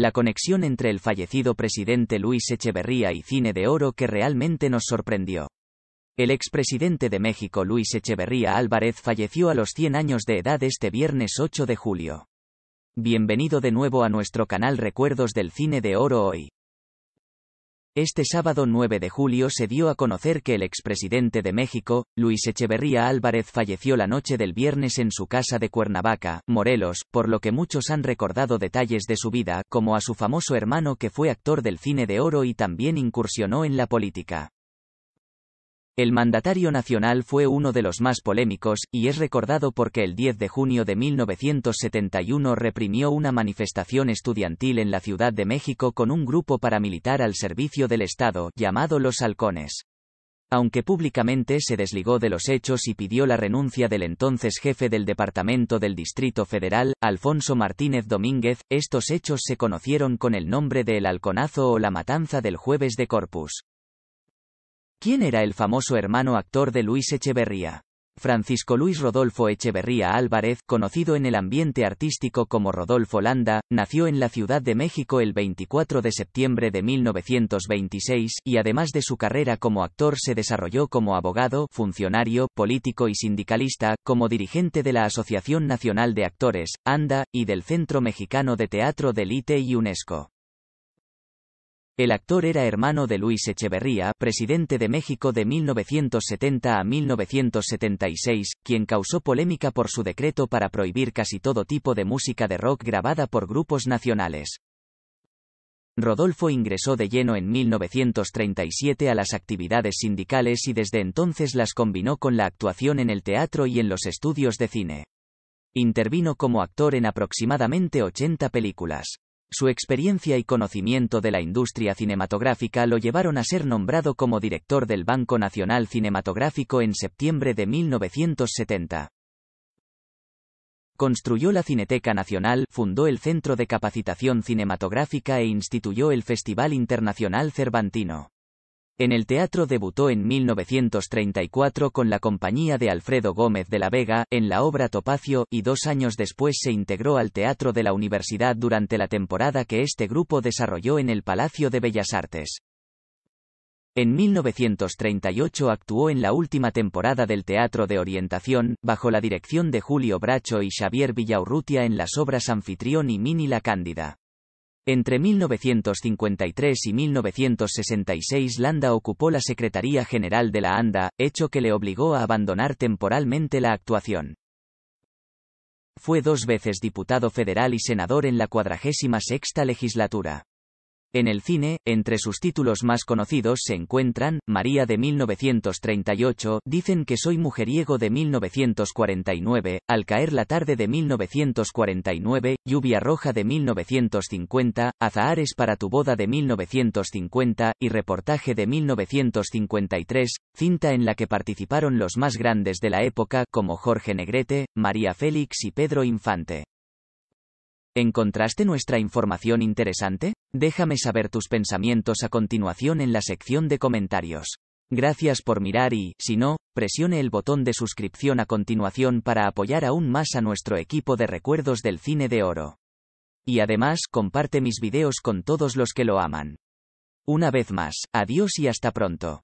La conexión entre el fallecido presidente Luis Echeverría y Cine de Oro que realmente nos sorprendió. El expresidente de México Luis Echeverría Álvarez falleció a los 100 años de edad este viernes 8 de julio. Bienvenido de nuevo a nuestro canal Recuerdos del Cine de Oro hoy. Este sábado 9 de julio se dio a conocer que el expresidente de México, Luis Echeverría Álvarez, falleció la noche del viernes en su casa de Cuernavaca, Morelos, por lo que muchos han recordado detalles de su vida, como a su famoso hermano que fue actor del cine de oro y también incursionó en la política. El mandatario nacional fue uno de los más polémicos, y es recordado porque el 10 de junio de 1971 reprimió una manifestación estudiantil en la Ciudad de México con un grupo paramilitar al servicio del Estado, llamado Los Halcones. Aunque públicamente se desligó de los hechos y pidió la renuncia del entonces jefe del Departamento del Distrito Federal, Alfonso Martínez Domínguez, estos hechos se conocieron con el nombre de El Halconazo o la Matanza del Jueves de Corpus. ¿Quién era el famoso hermano actor de Luis Echeverría? Francisco Luis Rodolfo Echeverría Álvarez, conocido en el ambiente artístico como Rodolfo Landa, nació en la Ciudad de México el 24 de septiembre de 1926, y además de su carrera como actor se desarrolló como abogado, funcionario, político y sindicalista, como dirigente de la Asociación Nacional de Actores, ANDA, y del Centro Mexicano de Teatro del ITE y UNESCO. El actor era hermano de Luis Echeverría, presidente de México de 1970 a 1976, quien causó polémica por su decreto para prohibir casi todo tipo de música de rock grabada por grupos nacionales. Rodolfo ingresó de lleno en 1937 a las actividades sindicales y desde entonces las combinó con la actuación en el teatro y en los estudios de cine. Intervino como actor en aproximadamente 80 películas. Su experiencia y conocimiento de la industria cinematográfica lo llevaron a ser nombrado como director del Banco Nacional Cinematográfico en septiembre de 1970. Construyó la Cineteca Nacional, fundó el Centro de Capacitación Cinematográfica e instituyó el Festival Internacional Cervantino. En el teatro debutó en 1934 con la compañía de Alfredo Gómez de la Vega, en la obra Topacio, y dos años después se integró al Teatro de la Universidad durante la temporada que este grupo desarrolló en el Palacio de Bellas Artes. En 1938 actuó en la última temporada del Teatro de Orientación, bajo la dirección de Julio Bracho y Xavier Villaurrutia en las obras Anfitrión y Mini la Cándida. Entre 1953 y 1966 Landa ocupó la Secretaría General de la ANDA, hecho que le obligó a abandonar temporalmente la actuación. Fue dos veces diputado federal y senador en la 46 legislatura. En el cine, entre sus títulos más conocidos se encuentran María de 1938, Dicen que soy mujeriego de 1949, Al caer la tarde de 1949, Lluvia roja de 1950, Azahares para tu boda de 1950 y Reportaje de 1953, cinta en la que participaron los más grandes de la época como Jorge Negrete, María Félix y Pedro Infante. ¿Encontraste nuestra información interesante? Déjame saber tus pensamientos a continuación en la sección de comentarios. Gracias por mirar y, si no, presione el botón de suscripción a continuación para apoyar aún más a nuestro equipo de recuerdos del cine de oro. Y además, comparte mis videos con todos los que lo aman. Una vez más, adiós y hasta pronto.